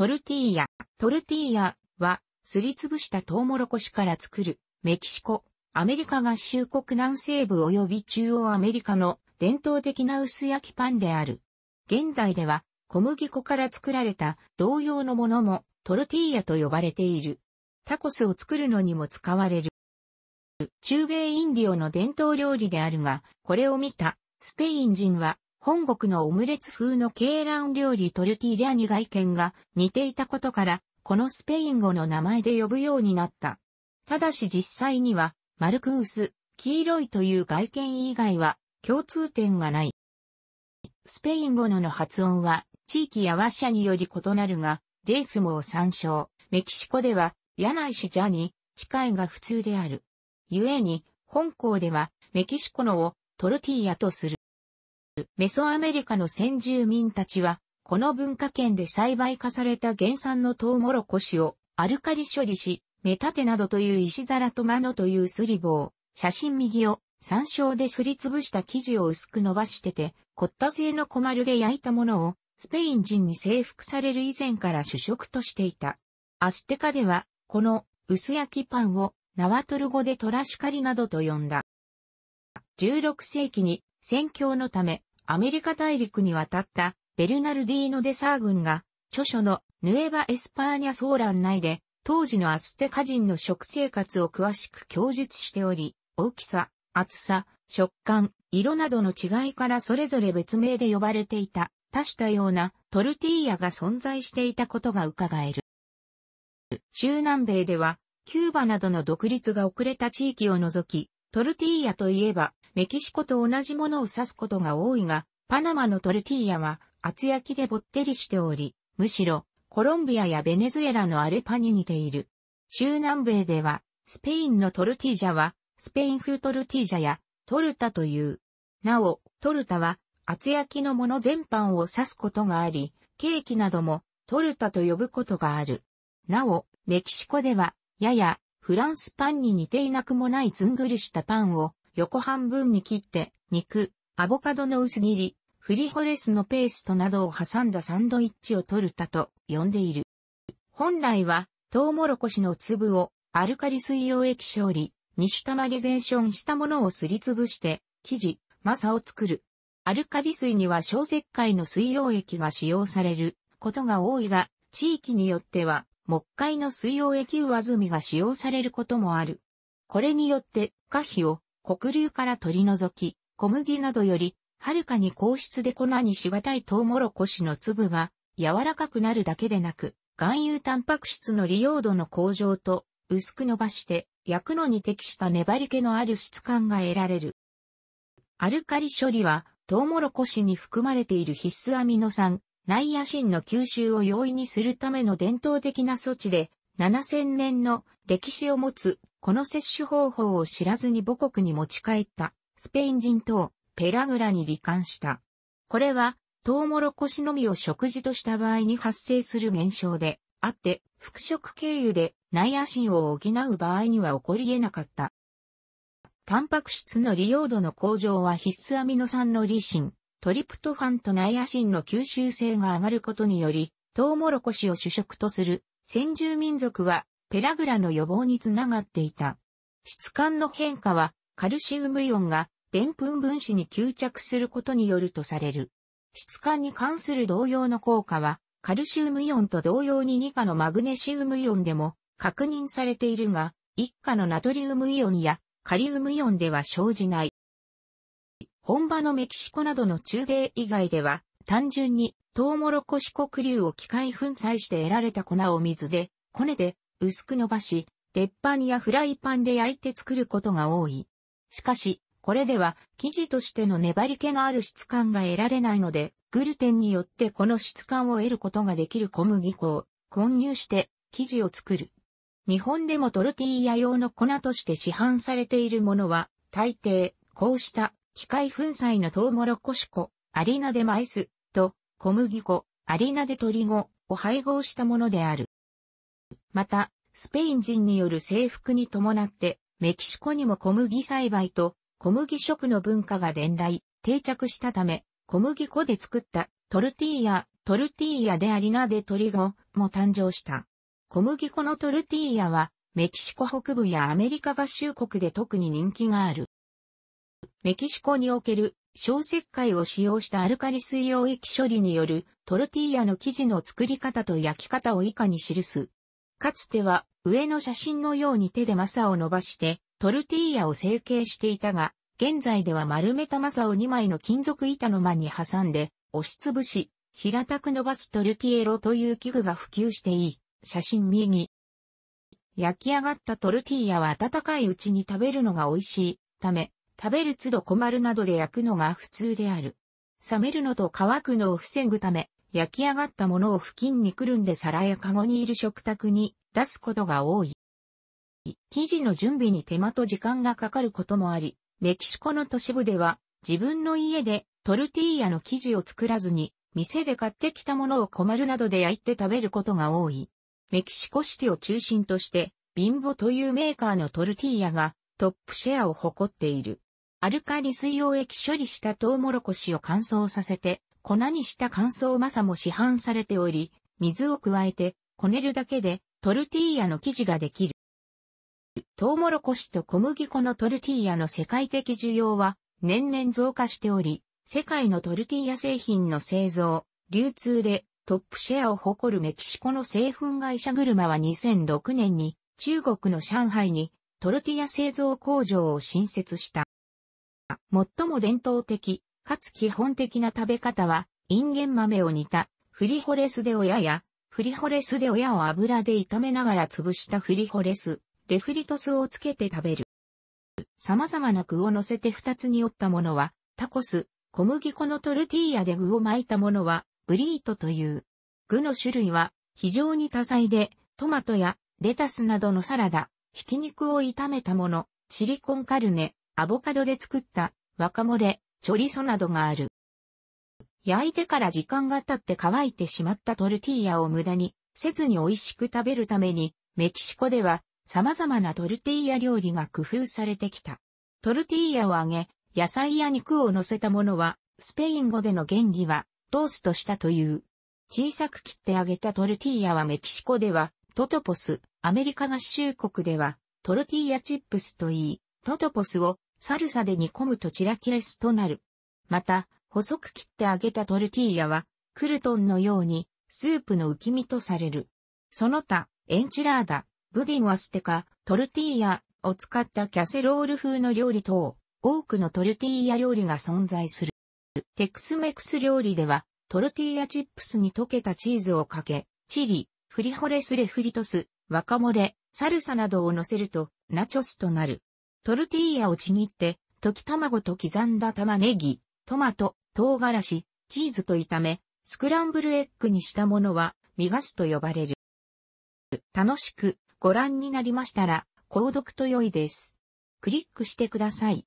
トルティーヤ。トルティーヤは、すりつぶしたトウモロコシから作る、メキシコ、アメリカ合衆国南西部及び中央アメリカの伝統的な薄焼きパンである。現代では、小麦粉から作られた同様のものもトルティーヤと呼ばれている。タコスを作るのにも使われる。中米インディオの伝統料理であるが、これを見たスペイン人は本国のオムレツ風の鶏卵料理トルティーラに外見が似ていたことから、このスペイン語の名前で呼ぶようになった。ただし実際には、マルクウス、黄色いという外見以外は共通点がない。スペイン語のの発音は地域や和社により異なるが、ジェイスモを参照。メキシコでは、ヤナイシジャに近いが普通である。故に、本校ではメキシコのをトルティーヤとする。メソアメリカの先住民たちは、この文化圏で栽培化された原産のトウモロコシをアルカリ処理し、メタテなどという石皿とマノというスリ棒、写真右を山椒ですりつぶした生地を薄く伸ばしてて、凝った製の小丸で焼いたものをスペイン人に征服される以前から主食としていた。アステカでは、この薄焼きパンをナワトル語でトラシカリなどと呼んだ。16世紀に宣教のためアメリカ大陸に渡ったベルナルディーノ・デサー軍が、著書のヌエバ・エスパーニャ・ソーラン内で、当時のアステカ人の食生活を詳しく供述しており、大きさ、厚さ、食感、色などの違いからそれぞれ別名で呼ばれていた、多種多様なトルティーヤが存在していたことが伺える。中南米では、キューバなどの独立が遅れた地域を除き、トルティーヤといえば、メキシコと同じものを指すことが多いが、パナマのトルティーヤは厚焼きでぼってりしており、むしろコロンビアやベネズエラのアレパに似ている。中南米では、スペインのトルティージャは、スペイン風トルティージャや、トルタという。なお、トルタは、厚焼きのもの全般を指すことがあり、ケーキなども、トルタと呼ぶことがある。なお、メキシコでは、やや、フランスパンに似ていなくもないずんぐりしたパンを、横半分に切って、肉、アボカドの薄切り、フリホレスのペーストなどを挟んだサンドイッチをトルタと呼んでいる。本来は、トウモロコシの粒をアルカリ水溶液処理、二種玉ゲゼーションしたものをすりつぶして、生地、マサを作る。アルカリ水には小石灰の水溶液が使用されることが多いが、地域によっては、木灰の水溶液上積みが使用されることもある。これによって、可否を黒流から取り除き、小麦などより、はるかに硬質で粉にしがたいトウモロコシの粒が柔らかくなるだけでなく、含有タンパク質の利用度の向上と薄く伸ばして焼くのに適した粘り気のある質感が得られる。アルカリ処理はトウモロコシに含まれている必須アミノ酸、ナイアシンの吸収を容易にするための伝統的な措置で7000年の歴史を持つこの摂取方法を知らずに母国に持ち帰ったスペイン人等ペラグラに罹患した。これはトウモロコシのみを食事とした場合に発生する現象であって、復食経由で内野心を補う場合には起こり得なかった。タンパク質の利用度の向上は必須アミノ酸のリシン、トリプトファンとナイアシンの吸収性が上がることにより、トウモロコシを主食とする先住民族はペラグラの予防につながっていた。質感の変化は、カルシウムイオンが、デンプン分子に吸着することによるとされる。質感に関する同様の効果は、カルシウムイオンと同様に2価のマグネシウムイオンでも確認されているが、1価のナトリウムイオンやカリウムイオンでは生じない。本場のメキシコなどの中米以外では、単純にトウモロコシ黒粒を機械粉砕して得られた粉を水で、コネで薄く伸ばし、鉄板やフライパンで焼いて作ることが多い。しかし、これでは生地としての粘り気のある質感が得られないので、グルテンによってこの質感を得ることができる小麦粉を混入して生地を作る。日本でもトルティーヤ用の粉として市販されているものは、大抵、こうした機械粉砕のトウモロコシ粉、アリナでマイスと小麦粉、アリナで鳥粉を配合したものである。また、スペイン人による征服に伴って、メキシコにも小麦栽培と小麦食の文化が伝来、定着したため、小麦粉で作ったトルティーヤ、トルティーヤでアリナでリゴも誕生した。小麦粉のトルティーヤは、メキシコ北部やアメリカ合衆国で特に人気がある。メキシコにおける小石灰を使用したアルカリ水溶液処理によるトルティーヤの生地の作り方と焼き方を以下に記す。かつては上の写真のように手でマサを伸ばしてトルティーヤを成形していたが、現在では丸めたサを2枚の金属板の間に挟んで押しつぶし、平たく伸ばすトルティエロという器具が普及していい。写真右。焼き上がったトルティーヤは温かいうちに食べるのが美味しいため、食べる都度困るなどで焼くのが普通である。冷めるのと乾くのを防ぐため、焼き上がったものを付近にくるんで皿やカゴにいる食卓に出すことが多い。生地の準備に手間と時間がかかることもあり、メキシコの都市部では自分の家でトルティーヤの生地を作らずに店で買ってきたものを困るなどで焼いて食べることが多い。メキシコシティを中心としてビンボというメーカーのトルティーヤがトップシェアを誇っている。アルカリ水溶液処理したトウモロコシを乾燥させて粉にした乾燥マサも市販されており、水を加えて、こねるだけで、トルティーヤの生地ができる。トウモロコシと小麦粉のトルティーヤの世界的需要は、年々増加しており、世界のトルティーヤ製品の製造、流通でトップシェアを誇るメキシコの製粉会社グルマは2006年に中国の上海にトルティーヤ製造工場を新設した。最も伝統的かつ基本的な食べ方は、インゲン豆を煮た、フリホレスで親や、フリホレスで親を油で炒めながら潰したフリホレス、レフリトスをつけて食べる。様々な具を乗せて二つに折ったものは、タコス、小麦粉のトルティーヤで具を巻いたものは、ブリートという。具の種類は、非常に多彩で、トマトや、レタスなどのサラダ、ひき肉を炒めたもの、チリコンカルネ、アボカドで作った、若漏れ、チョリソなどがある。焼いてから時間が経って乾いてしまったトルティーヤを無駄にせずに美味しく食べるために、メキシコでは様々なトルティーヤ料理が工夫されてきた。トルティーヤを揚げ、野菜や肉を乗せたものは、スペイン語での原理は、トーストしたという。小さく切って揚げたトルティーヤはメキシコでは、トトポス、アメリカ合衆国では、トルティーヤチップスといい、トトポスをサルサで煮込むとチラキレスとなる。また、細く切って揚げたトルティーヤは、クルトンのように、スープの浮き身とされる。その他、エンチラーダ、ブディンワステカ、トルティーヤを使ったキャセロール風の料理等、多くのトルティーヤ料理が存在する。テクスメクス料理では、トルティーヤチップスに溶けたチーズをかけ、チリ、フリホレスレフリトス、ワカモレ、サルサなどを乗せると、ナチョスとなる。トルティーヤをちぎって、溶き卵と刻んだ玉ねぎ、トマト、唐辛子、チーズと炒め、スクランブルエッグにしたものは、ミガスと呼ばれる。楽しくご覧になりましたら、購読と良いです。クリックしてください。